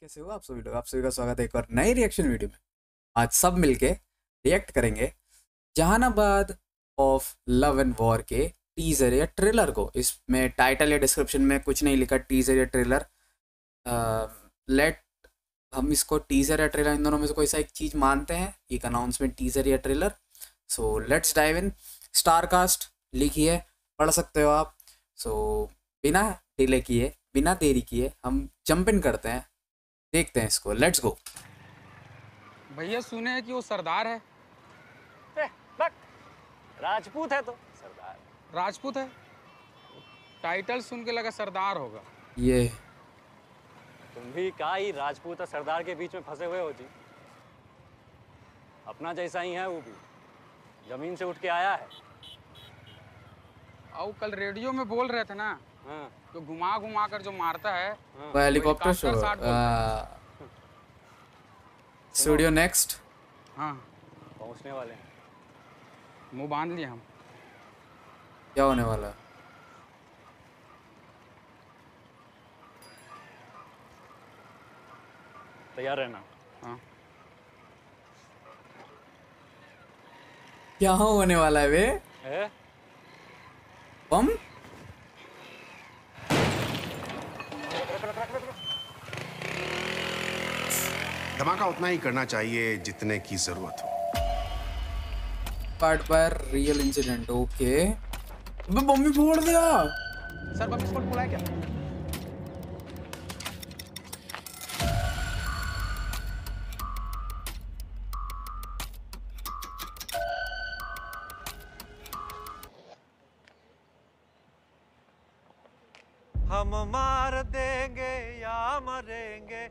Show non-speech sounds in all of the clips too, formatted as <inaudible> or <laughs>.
कैसे हो आप सभी लोग आप सभी का स्वागत है एक और नई रिएक्शन वीडियो में आज सब मिलके रिएक्ट करेंगे Jahanabad of love and war के टीजर या ट्रेलर को इसमें टाइटल या डिस्क्रिप्शन में कुछ नहीं लिखा टीजर या ट्रेलर लेट हम इसको टीजर या ट्रेलर इन दोनों में से कोई सा एक चीज़ मानते हैं एक अनाउंसमेंट टीजर या trailer so let's dive in star cast लिखी है पढ़ सकते हो आप सो so, बिना डिले किए बिना देरी किए हम जंप इन करते हैं देखते हैं इसको लेट्स गो भैया सुने कि वो सरदार है राजपूत है तो सरदार राजपूत है टाइटल सुन के लगा सरदार होगा ये तुम भी का ही राजपूत और सरदार के बीच में फंसे हुए हो जी अपना जैसा ही है वो भी जमीन से उठ के आया है और कल रेडियो में बोल रहे थे ना हाँ। तो घुमा घुमा कर जो मारता है वो हेलीकॉप्टर शो स्टूडियो नेक्स्ट हाँ, हाँ। पहुँचने वाले हैं मुंह बांध लिया हम क्या होने वाला तैयार रहना हाँ क्या होने वाला है वे बम धमाका उतना ही करना चाहिए जितने की जरूरत हो पार्ट पर रियल इंसिडेंट ओके मम्मी बम्बी फोड़ दिया सर मम्मी विस्फोट बोला क्या हम मार देंगे मरेंगे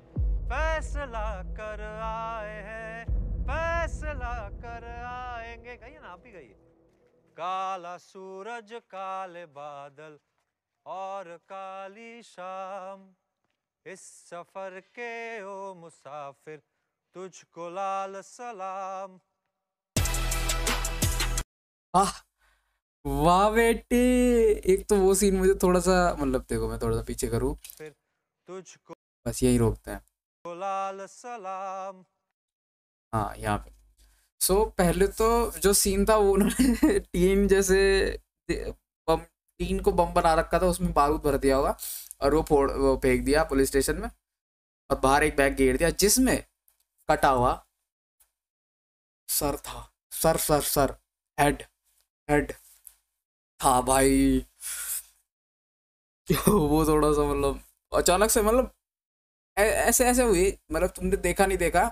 फैसला कर आए हैं फैसला कर आएंगे गाइए ना आप ही गाइए काला सूरज काले बादल और काली शाम इस सफर के ओ मुसाफिर तुझको लाल सलाम आह वाह बेटे एक तो वो सीन मुझे थोड़ा सा मतलब देखो मैं थोड़ा सा पीछे करूं फिर तुझको बस यही रोकता है हाँ यहाँ पे सो so, पहले तो जो सीन था वो उन्होंने टीन <laughs> जैसे बम टीन को बम बना रखा था उसमें बारूद भर दिया होगा और वो फोड़ वो फेंक दिया पुलिस स्टेशन में और बाहर एक बैग घेर दिया जिसमें कटा हुआ सर था सर सर सर हेड हेड था भाई <laughs> वो थोड़ा सा मतलब अचानक से मतलब ऐसे ऐसे हुई मतलब तुमने देखा नहीं देखा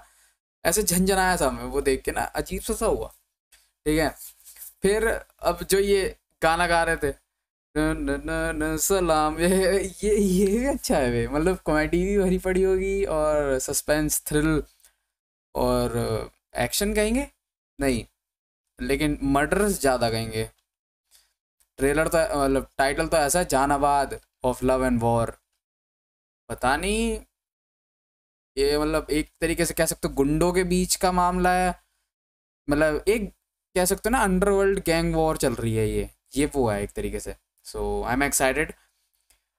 ऐसे झंझनाया था मैं वो देख के ना अजीब सा सा हुआ ठीक है फिर अब जो ये गाना गा रहे थे न, न, न, सलाम ये ये ये भी अच्छा है भाई मतलब कॉमेडी भी भरी पड़ी होगी और सस्पेंस थ्रिल और एक्शन कहेंगे नहीं लेकिन मर्डर्स ज़्यादा कहेंगे ट्रेलर तो मतलब टाइटल तो ऐसा है Jahanabad of love and war पता नहीं ये मतलब एक तरीके से कह सकते हो गुंडों के बीच का मामला है मतलब एक कह सकते हो ना अंडरवर्ल्ड गैंग वॉर चल रही है ये ये वो है एक तरीके से सो आई एम एक्साइटेड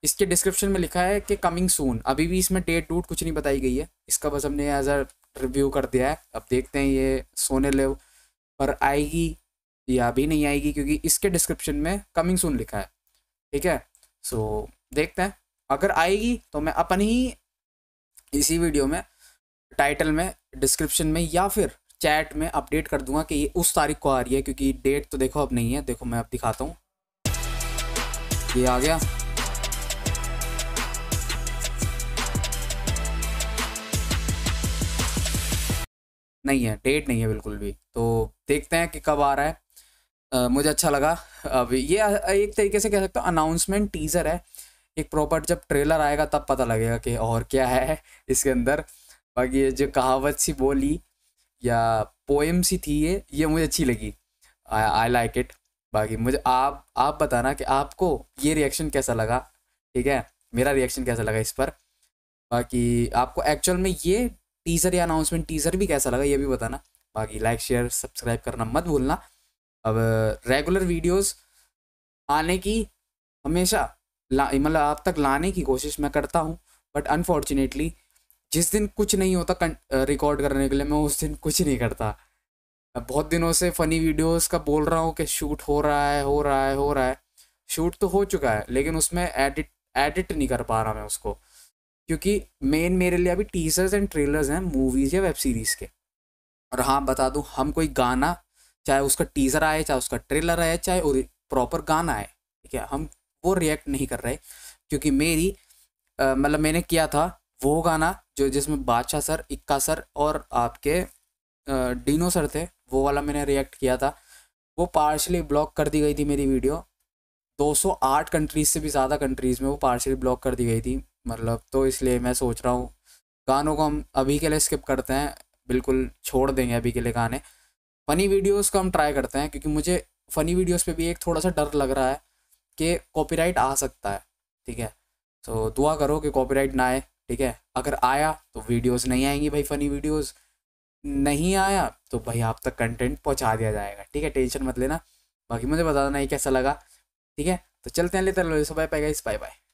इसके डिस्क्रिप्शन में लिखा है कि कमिंग सून अभी भी इसमें डेट डूट कुछ नहीं बताई गई है इसका बस हमने एज अ रिव्यू कर दिया है अब देखते हैं ये सोने लेव पर आएगी या अभी नहीं आएगी क्योंकि इसके डिस्क्रिप्शन में कमिंग सून लिखा है ठीक है सो so, देखते हैं अगर आएगी तो मैं अपन ही इसी वीडियो में टाइटल में डिस्क्रिप्शन में या फिर चैट में अपडेट कर दूंगा कि ये उस तारीख को आ रही है क्योंकि डेट तो देखो अब नहीं है देखो मैं अब दिखाता हूँ ये आ गया नहीं है डेट नहीं है बिल्कुल भी तो देखते हैं कि कब आ रहा है आ, मुझे अच्छा लगा अब ये एक तरीके से कह सकते हो अनाउंसमेंट टीज़र है एक प्रॉपर जब ट्रेलर आएगा तब पता लगेगा कि और क्या है इसके अंदर बाकी ये जो कहावत सी बोली या पोएम सी थी ये ये मुझे अच्छी लगी आई लाइक इट बाकी मुझे आप आप बताना कि आपको ये रिएक्शन कैसा लगा ठीक है मेरा रिएक्शन कैसा लगा इस पर बाकी आपको एक्चुअल में ये टीज़र या अनाउंसमेंट टीज़र भी कैसा लगा ये भी बताना बाकी लाइक शेयर सब्सक्राइब करना मत भूलना अब रेगुलर वीडियोस आने की हमेशा मतलब आप तक लाने की कोशिश मैं करता हूँ बट अनफॉर्चुनेटली जिस दिन कुछ नहीं होता रिकॉर्ड करने के लिए मैं उस दिन कुछ नहीं करता बहुत दिनों से फ़नी वीडियोस का बोल रहा हूँ कि शूट हो रहा है हो रहा है हो रहा है शूट तो हो चुका है लेकिन उसमें एडिट एडिट नहीं कर पा रहा मैं उसको क्योंकि मेन मेरे लिए अभी टीजर्स एंड ट्रेलर्स हैं मूवीज़ या वेब सीरीज़ के और हाँ बता दूँ हम कोई गाना चाहे उसका टीज़र आए चाहे उसका ट्रेलर आए चाहे प्रॉपर गाना आए ठीक है हम वो रिएक्ट नहीं कर रहे क्योंकि मेरी मतलब मैंने किया था वो गाना जो जिसमें बादशाह सर इक्का सर और आपके डीनो सर थे वो वाला मैंने रिएक्ट किया था वो पार्शली ब्लॉक कर दी गई थी मेरी वीडियो 208 कंट्रीज से भी ज़्यादा कंट्रीज़ में वो पार्शली ब्लॉक कर दी गई थी मतलब तो इसलिए मैं सोच रहा हूँ गानों को हम अभी के लिए स्किप करते हैं बिल्कुल छोड़ देंगे अभी के लिए गाने फ़नी वीडियोज़ को हम ट्राई करते हैं क्योंकि मुझे फ़नी वीडियोज़ पर भी एक थोड़ा सा डर लग रहा है कि कॉपीराइट आ सकता है ठीक है तो दुआ करो कि कॉपीराइट ना आए ठीक है अगर आया तो वीडियोस नहीं आएंगी भाई फनी वीडियोस नहीं आया तो भाई आप तक कंटेंट पहुंचा दिया जाएगा ठीक है टेंशन मत लेना बाकी मुझे बता देना ये कैसा लगा ठीक है तो चलते हैं लेते हैं सुबह पाएगा इस बाय बाय